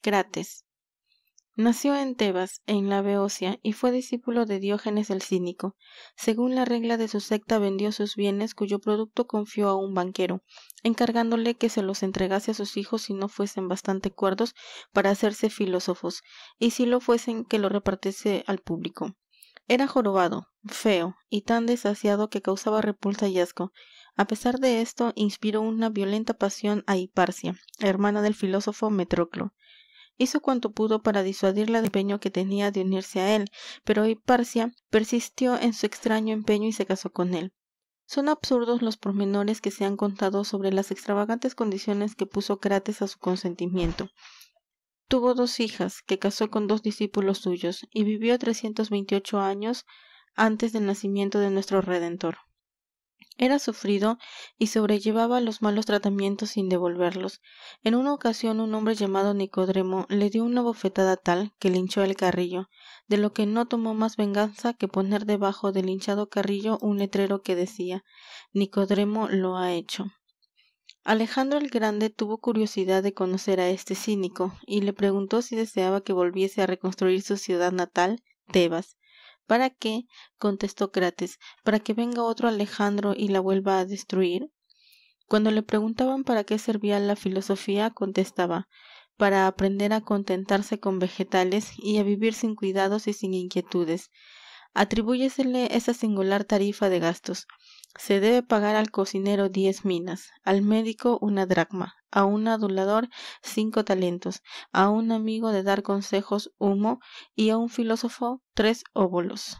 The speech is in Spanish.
crates nació en tebas en la beocia y fue discípulo de diógenes el cínico según la regla de su secta vendió sus bienes cuyo producto confió a un banquero encargándole que se los entregase a sus hijos si no fuesen bastante cuerdos para hacerse filósofos y si lo fuesen que lo repartiese al público era jorobado feo y tan desasiado que causaba repulsa y asco a pesar de esto inspiró una violenta pasión a hiparcia hermana del filósofo hizo cuanto pudo para disuadirla del empeño que tenía de unirse a él pero hiparcia persistió en su extraño empeño y se casó con él son absurdos los pormenores que se han contado sobre las extravagantes condiciones que puso crates a su consentimiento tuvo dos hijas que casó con dos discípulos suyos y vivió trescientos veintiocho años antes del nacimiento de nuestro redentor era sufrido y sobrellevaba los malos tratamientos sin devolverlos en una ocasión un hombre llamado Nicodremo le dio una bofetada tal que le hinchó el carrillo de lo que no tomó más venganza que poner debajo del hinchado carrillo un letrero que decía, Nicodremo lo ha hecho alejandro el grande tuvo curiosidad de conocer a este cínico y le preguntó si deseaba que volviese a reconstruir su ciudad natal tebas para qué contestó crates para que venga otro alejandro y la vuelva a destruir cuando le preguntaban para qué servía la filosofía contestaba para aprender a contentarse con vegetales y a vivir sin cuidados y sin inquietudes atribúyesele esa singular tarifa de gastos se debe pagar al cocinero diez minas al médico una dracma a un adulador cinco talentos a un amigo de dar consejos humo y a un filósofo tres óbolos